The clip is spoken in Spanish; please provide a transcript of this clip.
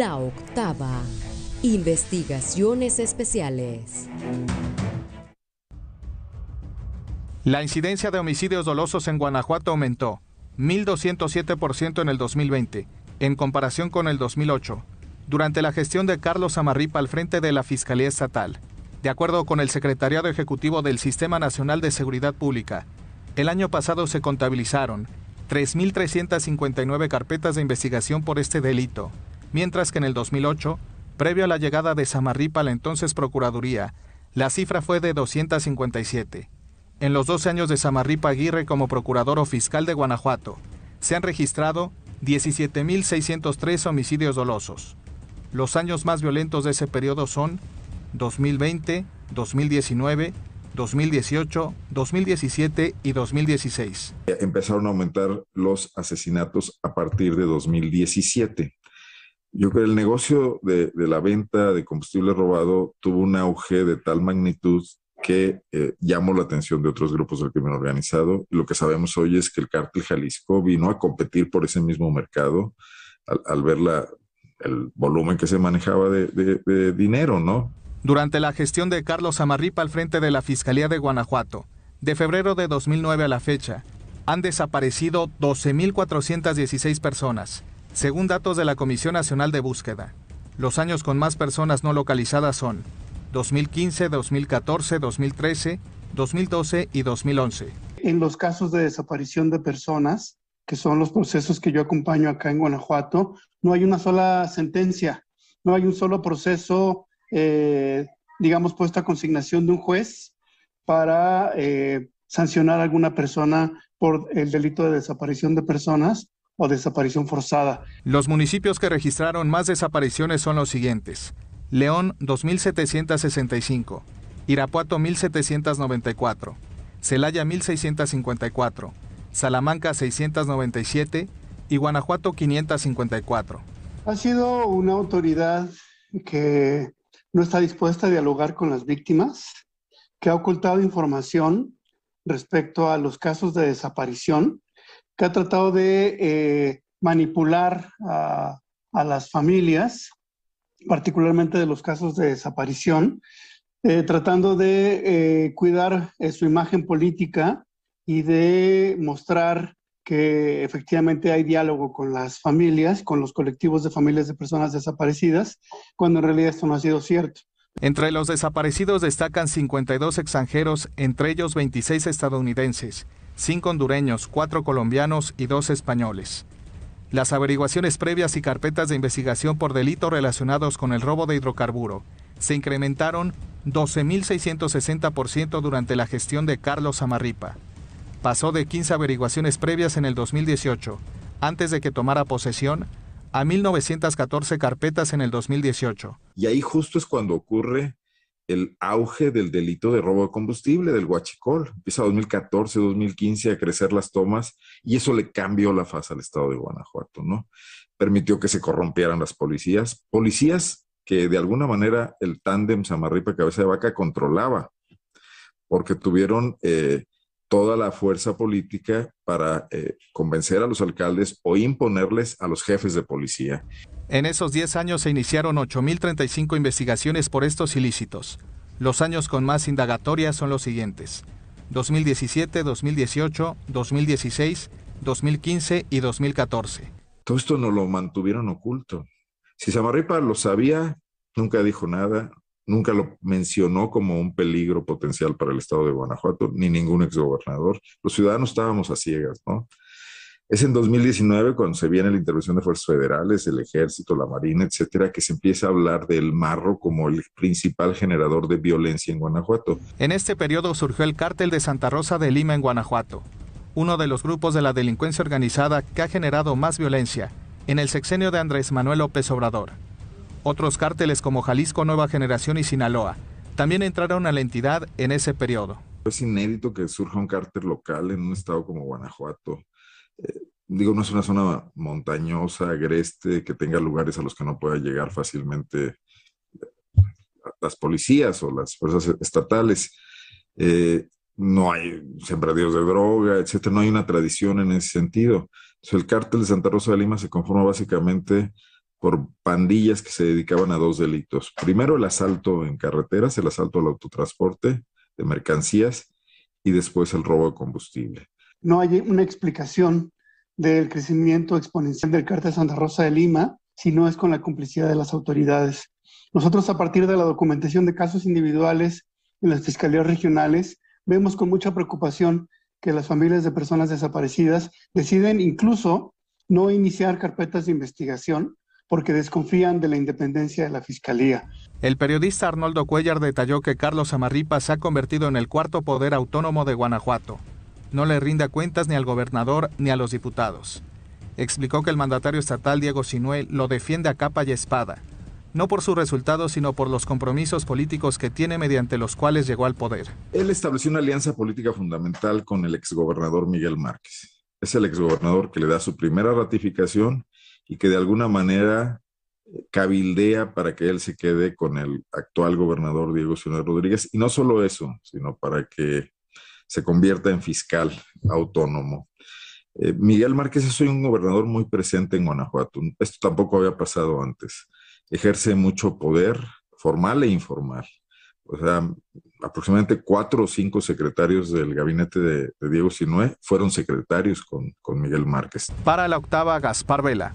La octava. Investigaciones especiales. La incidencia de homicidios dolosos en Guanajuato aumentó 1.207% en el 2020, en comparación con el 2008, durante la gestión de Carlos Amarripa al frente de la Fiscalía Estatal. De acuerdo con el Secretariado Ejecutivo del Sistema Nacional de Seguridad Pública, el año pasado se contabilizaron 3.359 carpetas de investigación por este delito, mientras que en el 2008, previo a la llegada de Samarripa a la entonces Procuraduría, la cifra fue de 257. En los 12 años de Samarripa Aguirre como procurador o fiscal de Guanajuato, se han registrado 17.603 homicidios dolosos. Los años más violentos de ese periodo son 2020, 2019, 2018, 2017 y 2016. Empezaron a aumentar los asesinatos a partir de 2017. Yo creo que el negocio de, la venta de combustible robado tuvo un auge de tal magnitud que eh, llamó la atención de otros grupos del crimen organizado. Lo que sabemos hoy es que el cártel Jalisco vino a competir por ese mismo mercado al, ver el volumen que se manejaba de, de dinero, ¿no? Durante la gestión de Carlos Amarripa al frente de la Fiscalía de Guanajuato, de febrero de 2009 a la fecha, han desaparecido 12.416 personas, según datos de la Comisión Nacional de Búsqueda, los años con más personas no localizadas son 2015, 2014, 2013, 2012 y 2011. En los casos de desaparición de personas, que son los procesos que yo acompaño acá en Guanajuato, no hay una sola sentencia, no hay un solo proceso, eh, digamos, puesta a consignación de un juez para eh, sancionar a alguna persona por el delito de desaparición de personas o desaparición forzada. Los municipios que registraron más desapariciones son los siguientes. León 2.765, Irapuato 1.794, Celaya 1.654, Salamanca 697 y Guanajuato 554. Ha sido una autoridad que no está dispuesta a dialogar con las víctimas, que ha ocultado información respecto a los casos de desaparición que ha tratado de eh, manipular a, las familias, particularmente de los casos de desaparición, eh, tratando de eh, cuidar su imagen política y de mostrar que efectivamente hay diálogo con las familias, con los colectivos de familias de personas desaparecidas, cuando en realidad esto no ha sido cierto. Entre los desaparecidos destacan 52 extranjeros, entre ellos 26 estadounidenses cinco hondureños, cuatro colombianos y dos españoles. Las averiguaciones previas y carpetas de investigación por delitos relacionados con el robo de hidrocarburo se incrementaron 12.660% durante la gestión de Carlos Amarripa. Pasó de 15 averiguaciones previas en el 2018, antes de que tomara posesión, a 1.914 carpetas en el 2018. Y ahí justo es cuando ocurre el auge del delito de robo de combustible, del huachicol. Empieza 2014, 2015 a crecer las tomas y eso le cambió la fase al estado de Guanajuato, ¿no? Permitió que se corrompieran las policías, policías que de alguna manera el tándem Samarripa Cabeza de Vaca controlaba, porque tuvieron eh, toda la fuerza política para eh, convencer a los alcaldes o imponerles a los jefes de policía. En esos 10 años se iniciaron 8.035 investigaciones por estos ilícitos. Los años con más indagatorias son los siguientes. 2017, 2018, 2016, 2015 y 2014. Todo esto no lo mantuvieron oculto. Si Samarripa lo sabía, nunca dijo nada, nunca lo mencionó como un peligro potencial para el estado de Guanajuato, ni ningún exgobernador. Los ciudadanos estábamos a ciegas, ¿no? Es en 2019 cuando se viene la intervención de fuerzas federales, el ejército, la marina, etcétera, que se empieza a hablar del marro como el principal generador de violencia en Guanajuato. En este periodo surgió el cártel de Santa Rosa de Lima en Guanajuato, uno de los grupos de la delincuencia organizada que ha generado más violencia en el sexenio de Andrés Manuel López Obrador. Otros cárteles como Jalisco Nueva Generación y Sinaloa también entraron a la entidad en ese periodo. Es inédito que surja un cártel local en un estado como Guanajuato. Eh, digo, no es una zona montañosa, agreste, que tenga lugares a los que no pueda llegar fácilmente eh, las policías o las fuerzas estatales. Eh, no hay sembradíos de droga, etcétera, no hay una tradición en ese sentido. Entonces, el cártel de Santa Rosa de Lima se conforma básicamente por pandillas que se dedicaban a dos delitos. Primero, el asalto en carreteras, el asalto al autotransporte, de mercancías y después el robo de combustible. No hay una explicación del crecimiento exponencial del cártel Santa Rosa de Lima si no es con la complicidad de las autoridades. Nosotros a partir de la documentación de casos individuales en las fiscalías regionales vemos con mucha preocupación que las familias de personas desaparecidas deciden incluso no iniciar carpetas de investigación porque desconfían de la independencia de la fiscalía. El periodista Arnoldo Cuellar detalló que Carlos Amarripa se ha convertido en el cuarto poder autónomo de Guanajuato. No le rinda cuentas ni al gobernador ni a los diputados. Explicó que el mandatario estatal Diego Sinuel, lo defiende a capa y espada, no por sus resultados, sino por los compromisos políticos que tiene mediante los cuales llegó al poder. Él estableció una alianza política fundamental con el exgobernador Miguel Márquez. Es el exgobernador que le da su primera ratificación y que de alguna manera cabildea para que él se quede con el actual gobernador Diego Ciudad Rodríguez. Y no solo eso, sino para que se convierta en fiscal autónomo. Eh, Miguel Márquez es un gobernador muy presente en Guanajuato. Esto tampoco había pasado antes. Ejerce mucho poder formal e informal. O sea, aproximadamente cuatro o cinco secretarios del gabinete de, Diego Sinué fueron secretarios con, con Miguel Márquez. Para la octava, Gaspar Vela.